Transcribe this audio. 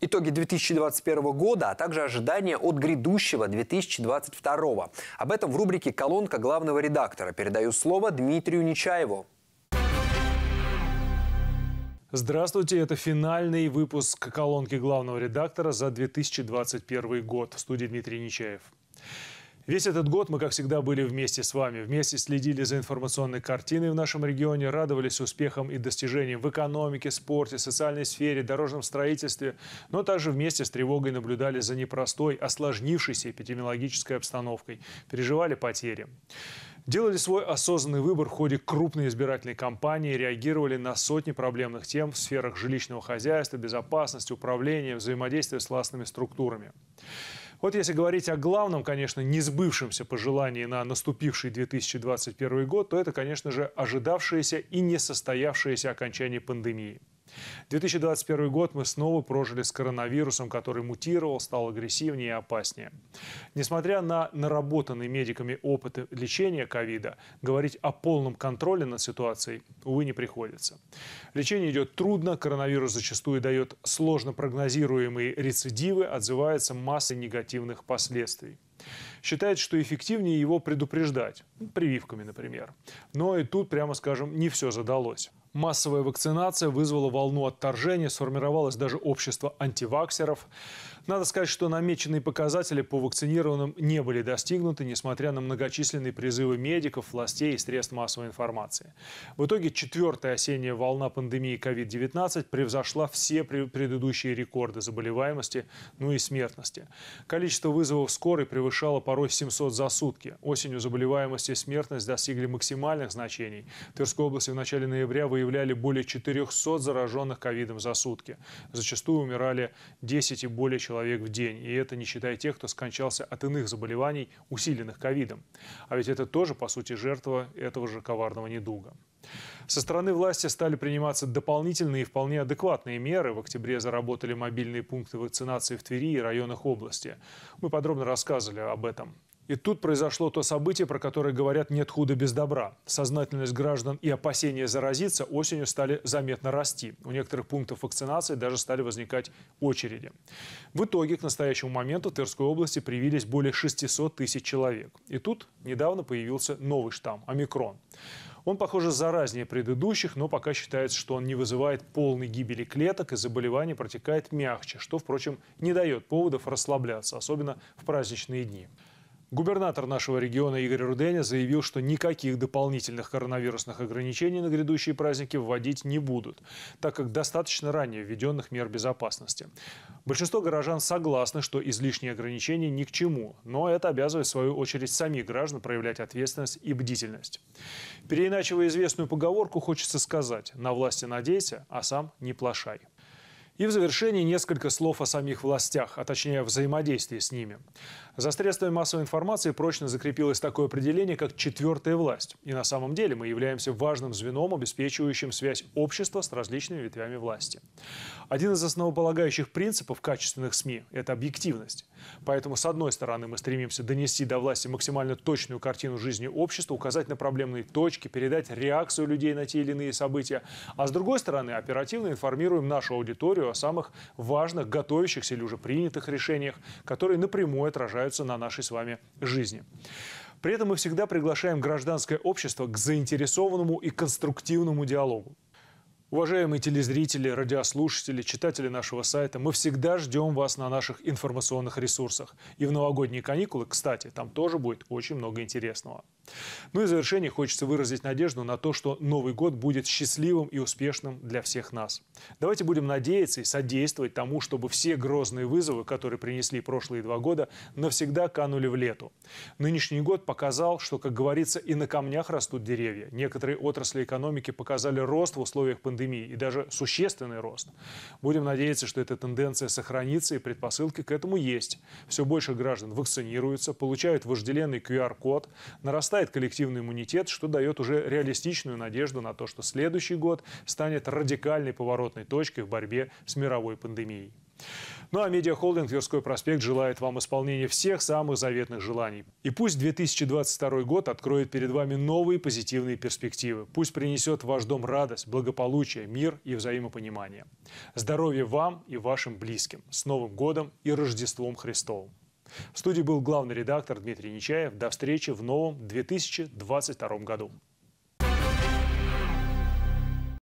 итоги 2021 года, а также ожидания от грядущего 2022. Об этом в рубрике «Колонка главного редактора». Передаю слово Дмитрию Нечаеву. Здравствуйте, это финальный выпуск колонки главного редактора за 2021 год. В студии Дмитрий Нечаев. Весь этот год мы, как всегда, были вместе с вами. Вместе следили за информационной картиной в нашем регионе, радовались успехам и достижениям в экономике, спорте, социальной сфере, дорожном строительстве, но также вместе с тревогой наблюдали за непростой, осложнившейся эпидемиологической обстановкой, переживали потери. Делали свой осознанный выбор в ходе крупной избирательной кампании, реагировали на сотни проблемных тем в сферах жилищного хозяйства, безопасности, управления, взаимодействия с властными структурами. Вот если говорить о главном, конечно, не сбывшемся пожелании на наступивший 2021 год, то это, конечно же, ожидавшееся и не состоявшееся окончание пандемии. 2021 год мы снова прожили с коронавирусом, который мутировал, стал агрессивнее и опаснее. Несмотря на наработанный медиками опыт лечения ковида, говорить о полном контроле над ситуацией, увы, не приходится. Лечение идет трудно, коронавирус зачастую дает сложно прогнозируемые рецидивы, отзывается массой негативных последствий. Считает, что эффективнее его предупреждать, прививками, например. Но и тут, прямо скажем, не все задалось. Массовая вакцинация вызвала волну отторжения, сформировалось даже общество антиваксеров. Надо сказать, что намеченные показатели по вакцинированным не были достигнуты, несмотря на многочисленные призывы медиков, властей и средств массовой информации. В итоге четвертая осенняя волна пандемии COVID-19 превзошла все предыдущие рекорды заболеваемости, ну и смертности. Количество вызовов скорой превышало порой 700 за сутки. Осенью заболеваемость и смертность достигли максимальных значений. В Тверской области в начале ноября выявляли более 400 зараженных ковидом за сутки. Зачастую умирали 10 и более человек человек в день. И это не считая тех, кто скончался от иных заболеваний, усиленных ковидом. А ведь это тоже, по сути, жертва этого же коварного недуга. Со стороны власти стали приниматься дополнительные и вполне адекватные меры. В октябре заработали мобильные пункты вакцинации в Твери и районах области. Мы подробно рассказывали об этом. И тут произошло то событие, про которое говорят «нет худа без добра». Сознательность граждан и опасения заразиться осенью стали заметно расти. У некоторых пунктов вакцинации даже стали возникать очереди. В итоге к настоящему моменту в Тверской области привились более 600 тысяч человек. И тут недавно появился новый штамм – омикрон. Он, похоже, заразнее предыдущих, но пока считается, что он не вызывает полной гибели клеток и заболевание протекает мягче, что, впрочем, не дает поводов расслабляться, особенно в праздничные дни. Губернатор нашего региона Игорь Руденя заявил, что никаких дополнительных коронавирусных ограничений на грядущие праздники вводить не будут, так как достаточно ранее введенных мер безопасности. Большинство горожан согласны, что излишние ограничения ни к чему, но это обязывает в свою очередь самих граждан проявлять ответственность и бдительность. Переиначивая известную поговорку, хочется сказать «на власти надейся, а сам не плашай». И в завершении несколько слов о самих властях, а точнее взаимодействии с ними. За средствами массовой информации прочно закрепилось такое определение, как «четвертая власть». И на самом деле мы являемся важным звеном, обеспечивающим связь общества с различными ветвями власти. Один из основополагающих принципов качественных СМИ – это объективность. Поэтому, с одной стороны, мы стремимся донести до власти максимально точную картину жизни общества, указать на проблемные точки, передать реакцию людей на те или иные события. А с другой стороны, оперативно информируем нашу аудиторию о самых важных, готовящихся или уже принятых решениях, которые напрямую отражаются на нашей с вами жизни. При этом мы всегда приглашаем гражданское общество к заинтересованному и конструктивному диалогу. Уважаемые телезрители, радиослушатели, читатели нашего сайта, мы всегда ждем вас на наших информационных ресурсах. И в новогодние каникулы, кстати, там тоже будет очень много интересного. Ну и в завершение хочется выразить надежду на то, что Новый год будет счастливым и успешным для всех нас. Давайте будем надеяться и содействовать тому, чтобы все грозные вызовы, которые принесли прошлые два года, навсегда канули в лету. Нынешний год показал, что, как говорится, и на камнях растут деревья. Некоторые отрасли экономики показали рост в условиях пандемии и даже существенный рост. Будем надеяться, что эта тенденция сохранится и предпосылки к этому есть. Все больше граждан вакцинируются, получают вожделенный QR-код, нарастает нарастает коллективный иммунитет, что дает уже реалистичную надежду на то, что следующий год станет радикальной поворотной точкой в борьбе с мировой пандемией. Ну а медиахолдинг «Тверской проспект» желает вам исполнения всех самых заветных желаний. И пусть 2022 год откроет перед вами новые позитивные перспективы. Пусть принесет в ваш дом радость, благополучие, мир и взаимопонимание. Здоровья вам и вашим близким. С Новым годом и Рождеством Христовым! В студии был главный редактор Дмитрий Нечаев. До встречи в новом 2022 году.